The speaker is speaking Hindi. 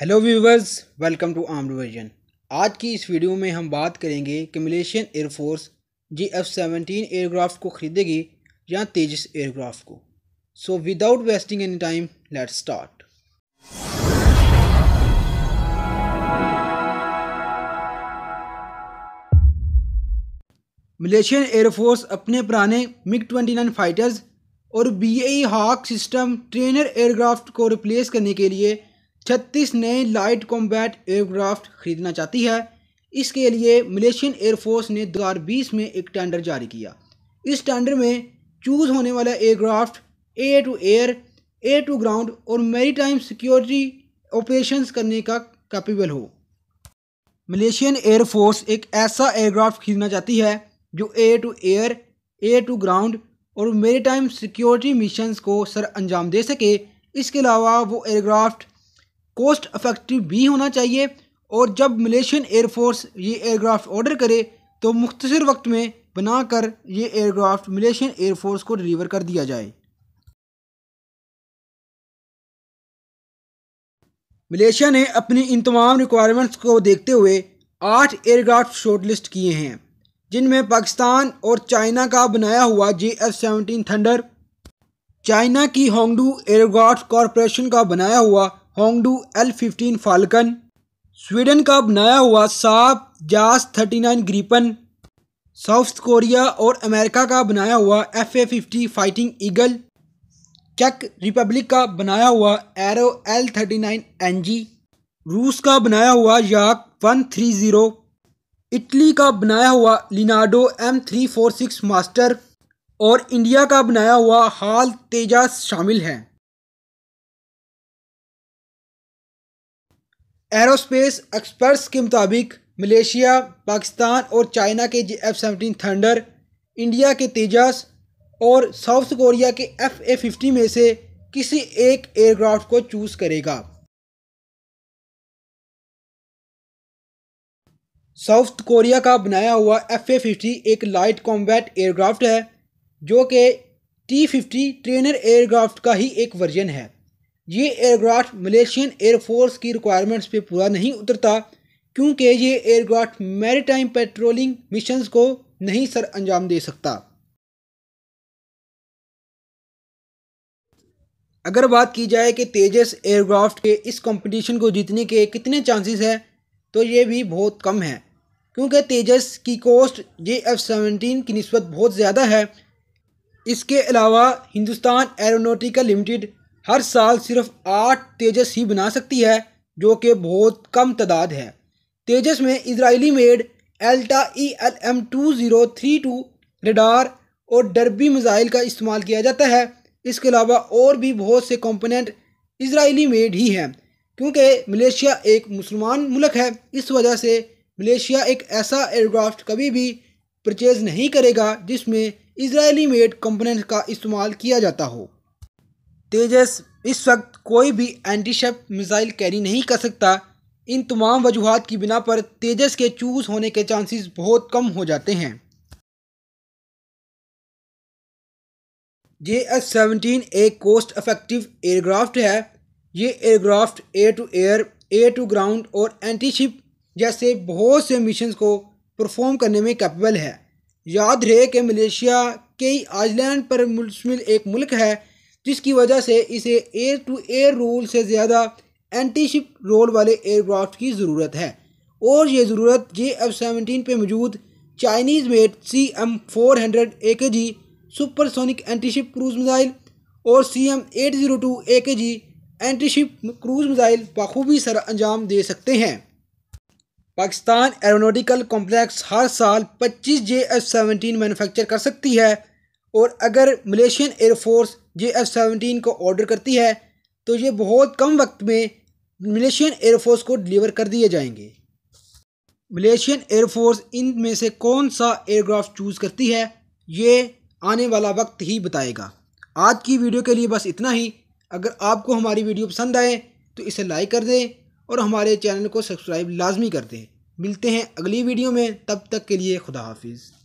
hello viewers welcome to armed version आज की इस वीडियो में हम बात करेंगे कि Malaysian air force G F seventeen aircraft को ख़रीदेगी या तेजस एयरक्राफ्ट को so without wasting any time let start Malaysian air force अपने पुराने मिग 29 फाइटर्स और B A Hawk system trainer aircraft को रिप्लेस करने के लिए छत्तीस नए लाइट कॉम्बैट एयरक्राफ्ट खरीदना चाहती है इसके लिए मलेशियन एयरफोर्स ने 2020 में एक टेंडर जारी किया इस टेंडर में चूज होने वाला aircraft air to air air to ground और टाइम सिक्योरिटी ऑपरेशंस करने का कैपेबल हो मलेशियन एयरफोर्स एक ऐसा एयरक्राफ्ट खरीदना चाहती है जो air to air air to ground और मेरीटाइम सिक्योरिटी मिशंस को सर अंजाम दे सके इसके अलावा वो एयरक्राफ्ट कॉस्ट अफेक्टिव भी होना चाहिए और जब मलेशियन एयरफोर्स ये एयरक्राफ्ट ऑर्डर करे तो मुख्तर वक्त में बनाकर ये एयरक्राफ्ट मलेशियन एयरफोर्स को डिलीवर कर दिया जाए मलेशिया ने अपनी इन तमाम रिक्वायरमेंट्स को देखते हुए आठ एयरक्राफ्ट शॉर्ट लिस्ट किए हैं जिनमें पाकिस्तान और चाइना का बनाया हुआ J F seventeen Thunder China की होंगडू एयरक्राफ्ट कॉरपोरेशन का बनाया हुआ Hongdu L fifteen Falcon Sweden का बनाया हुआ Saab JAS thirty nine Gripen South Korea और अमेरिका का बनाया हुआ F A fifty Fighting Eagle चेक रिपब्लिक का बनाया हुआ Aero L thirty nine N G रूस का बनाया हुआ Yak one three zero Italy का बनाया हुआ Leonardo M three four six master और इंडिया का बनाया हुआ हाल तेजा शामिल हैं एरोस्पेस एक्सपर्ट्स के मुताबिक मलेशिया पाकिस्तान और चाइना के J F seventeen Thunder India के तेजस और साउथ कोरिया के एफ ए फिफ्टी में से किसी एक एयरक्राफ्ट को चूज करेगा साउथ कोरिया का बनाया हुआ एफ ए फिफ्टी एक लाइट कॉम्बैट एयरक्राफ्ट है जो कि टी फिफ्टी ट्रेनर एयरक्राफ्ट का ही एक वर्जन है ये एयरक्राफ्ट मलेशियन एयरफोर्स की रिक्वायरमेंट्स पे पूरा नहीं उतरता क्योंकि ये एयरक्राफ्ट मैरीटाइम पेट्रोलिंग मिशंस को नहीं सर अंजाम दे सकता अगर बात की जाए कि तेजस एयरक्राफ्ट के इस कंपटीशन को जीतने के कितने चांसेस हैं तो ये भी बहुत कम है क्योंकि तेजस की कॉस्ट जे एफ सेवनटीन की नस्बत बहुत ज़्यादा है इसके अलावा हिंदुस्तान एरोनोटिकल लिमिटेड हर साल सिर्फ आठ तेजस ही बना सकती है जो कि बहुत कम तादाद है तेजस में Israeli made Elta E L M two zero three two radar और डरबी मिज़ाइल का इस्तेमाल किया जाता है इसके अलावा और भी बहुत से कंपोनेंट इसराइली मेड ही हैं क्योंकि मलेशिया एक मुसलमान मुल्क है इस वजह से मलेशिया एक ऐसा एयरक्राफ्ट कभी भी परचेज़ नहीं करेगा जिसमें इसराइली मेड कंपोनेंट का इस्तेमाल किया जाता हो तेजस इस वक्त कोई भी एंटीशप मिसाइल कैरी नहीं कर सकता इन तमाम वजूहत की बिना पर तेजस के चूज होने के चांसेस बहुत कम हो जाते हैं जे एस सेवनटीन एक कोस्ट अफेक्टिव एयरक्राफ्ट है ये aircraft air to air air to ground और एंटीशिप जैसे बहुत से मिशन को परफॉर्म करने में कैपेबल है याद रहे कि मलेशिया कई आइलैंड पर मुश्मिल एक मुल्क है जिसकी वजह से इसे एयर टू एयर रोल से ज़्यादा एंटीशिप रोल वाले एयरक्राफ्ट की ज़रूरत है और ये ज़रूरत जे एफ सेवनटीन पर मौजूद Chinese made C M four hundred A K G supersonic anti ship cruise missile और C M eight zero two A K G anti ship cruise missile बखूबी सर अंजाम दे सकते हैं पाकिस्तान एरोनोटिकल कॉम्प्लेक्स हर साल पच्चीस जे एफ सेवनटीन मैनुफेक्चर कर सकती है और अगर Malaysian air force J F seventeen को ऑर्डर करती है तो ये बहुत कम वक्त में मलेशियन एयरफोर्स को डिलीवर कर दिए जाएंगे मलेशियन एयरफोर्स इन में से कौन सा एयरक्राफ्ट चूज़ करती है ये आने वाला वक्त ही बताएगा आज की वीडियो के लिए बस इतना ही अगर आपको हमारी वीडियो पसंद आए तो इसे लाइक कर दें और हमारे चैनल को सब्सक्राइब लाजमी कर दें मिलते हैं अगली वीडियो में तब तक के लिए खुदा हाफिज़